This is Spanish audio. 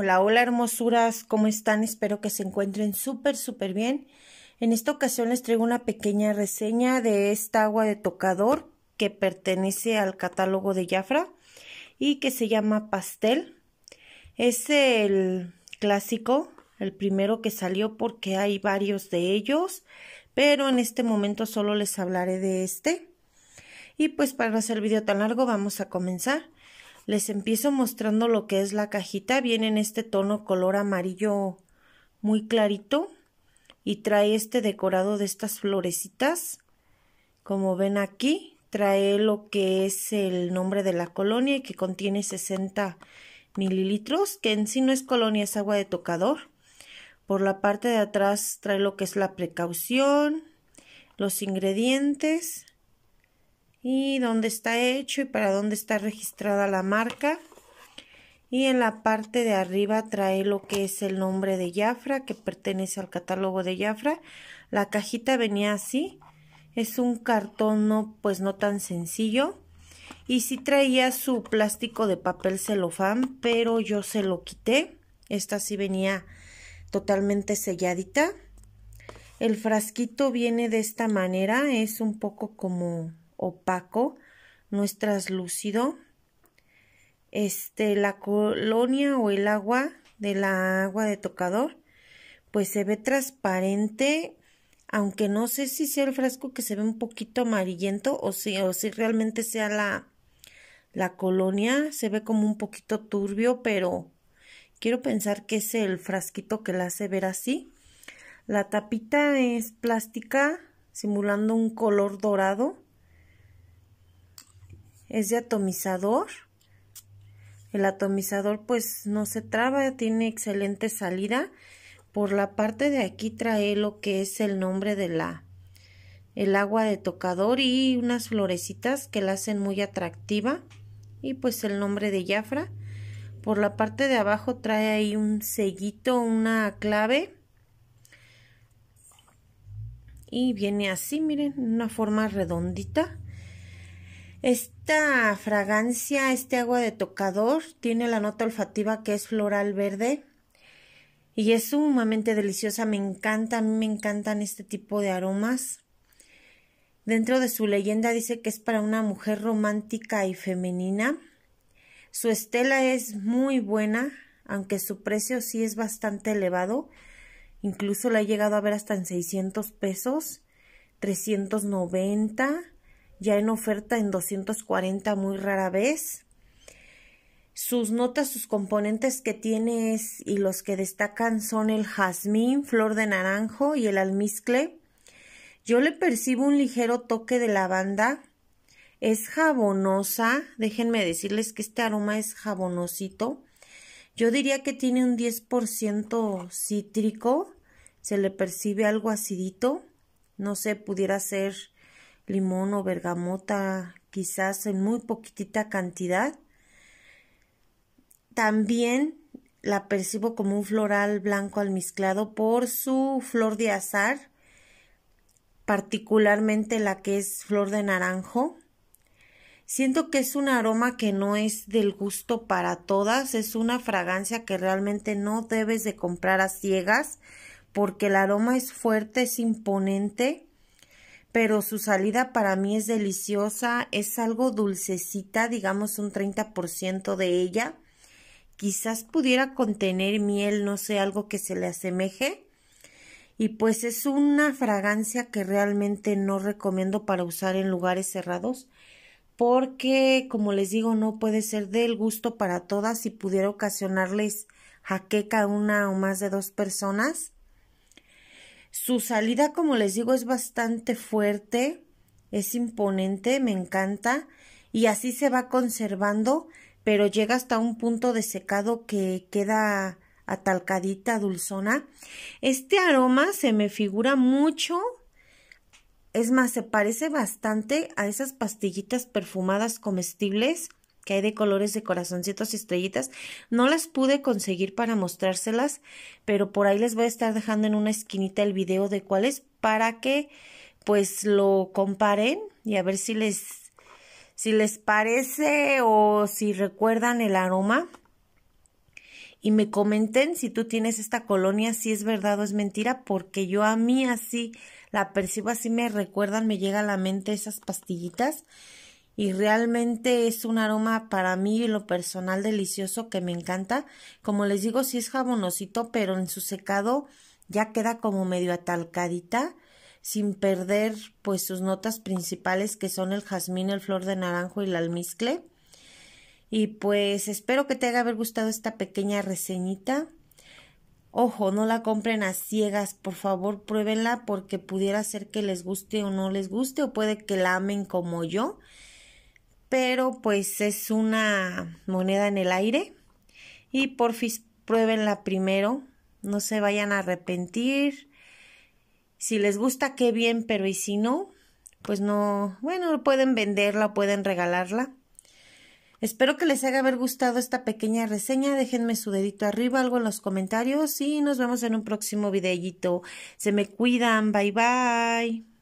Hola, hola hermosuras, ¿cómo están? Espero que se encuentren súper, súper bien. En esta ocasión les traigo una pequeña reseña de esta agua de tocador que pertenece al catálogo de Jafra y que se llama Pastel. Es el clásico, el primero que salió porque hay varios de ellos, pero en este momento solo les hablaré de este. Y pues para no hacer el video tan largo vamos a comenzar. Les empiezo mostrando lo que es la cajita. Viene en este tono color amarillo muy clarito y trae este decorado de estas florecitas. Como ven aquí, trae lo que es el nombre de la colonia y que contiene 60 mililitros, que en sí no es colonia, es agua de tocador. Por la parte de atrás trae lo que es la precaución, los ingredientes, y dónde está hecho y para dónde está registrada la marca. Y en la parte de arriba trae lo que es el nombre de Jafra, que pertenece al catálogo de Jafra. La cajita venía así. Es un cartón no, pues no tan sencillo. Y sí traía su plástico de papel celofán, pero yo se lo quité. Esta sí venía totalmente selladita. El frasquito viene de esta manera, es un poco como opaco, no es traslúcido, Este, la colonia o el agua de la agua de tocador, pues se ve transparente, aunque no sé si sea el frasco que se ve un poquito amarillento o si, o si realmente sea la, la colonia, se ve como un poquito turbio, pero quiero pensar que es el frasquito que la hace ver así. La tapita es plástica, simulando un color dorado es de atomizador. El atomizador pues no se traba, tiene excelente salida. Por la parte de aquí trae lo que es el nombre de la el agua de tocador y unas florecitas que la hacen muy atractiva y pues el nombre de Jafra. Por la parte de abajo trae ahí un sellito, una clave y viene así, miren, una forma redondita esta fragancia, este agua de tocador, tiene la nota olfativa que es floral verde y es sumamente deliciosa. Me encanta, a mí me encantan este tipo de aromas. Dentro de su leyenda dice que es para una mujer romántica y femenina. Su estela es muy buena, aunque su precio sí es bastante elevado. Incluso la he llegado a ver hasta en 600 pesos, 390 ya en oferta en 240 muy rara vez. Sus notas, sus componentes que tiene y los que destacan son el jazmín, flor de naranjo y el almizcle. Yo le percibo un ligero toque de lavanda. Es jabonosa, déjenme decirles que este aroma es jabonosito. Yo diría que tiene un 10% cítrico, se le percibe algo acidito, no sé, pudiera ser limón o bergamota, quizás en muy poquitita cantidad. También la percibo como un floral blanco almizclado por su flor de azar, particularmente la que es flor de naranjo. Siento que es un aroma que no es del gusto para todas, es una fragancia que realmente no debes de comprar a ciegas porque el aroma es fuerte, es imponente pero su salida para mí es deliciosa, es algo dulcecita, digamos un 30% de ella. Quizás pudiera contener miel, no sé, algo que se le asemeje. Y pues es una fragancia que realmente no recomiendo para usar en lugares cerrados porque, como les digo, no puede ser del gusto para todas y pudiera ocasionarles jaqueca a una o más de dos personas. Su salida, como les digo, es bastante fuerte, es imponente, me encanta, y así se va conservando, pero llega hasta un punto de secado que queda atalcadita, dulzona. Este aroma se me figura mucho, es más, se parece bastante a esas pastillitas perfumadas comestibles que hay de colores de corazoncitos y estrellitas. No las pude conseguir para mostrárselas, pero por ahí les voy a estar dejando en una esquinita el video de cuáles, para que pues lo comparen y a ver si les si les parece o si recuerdan el aroma y me comenten si tú tienes esta colonia, si es verdad o es mentira, porque yo a mí así la percibo, así me recuerdan, me llega a la mente esas pastillitas y realmente es un aroma para mí y lo personal delicioso que me encanta. Como les digo, sí es jabonosito, pero en su secado ya queda como medio atalcadita sin perder pues sus notas principales que son el jazmín, el flor de naranjo y el almizcle. Y pues espero que te haya gustado esta pequeña reseñita. Ojo, no la compren a ciegas, por favor, pruébenla porque pudiera ser que les guste o no les guste o puede que la amen como yo pero pues es una moneda en el aire y porfis pruébenla primero, no se vayan a arrepentir. Si les gusta, qué bien, pero y si no, pues no, bueno, pueden venderla, o pueden regalarla. Espero que les haya haber gustado esta pequeña reseña. Déjenme su dedito arriba, algo en los comentarios y nos vemos en un próximo videíto. Se me cuidan, bye bye.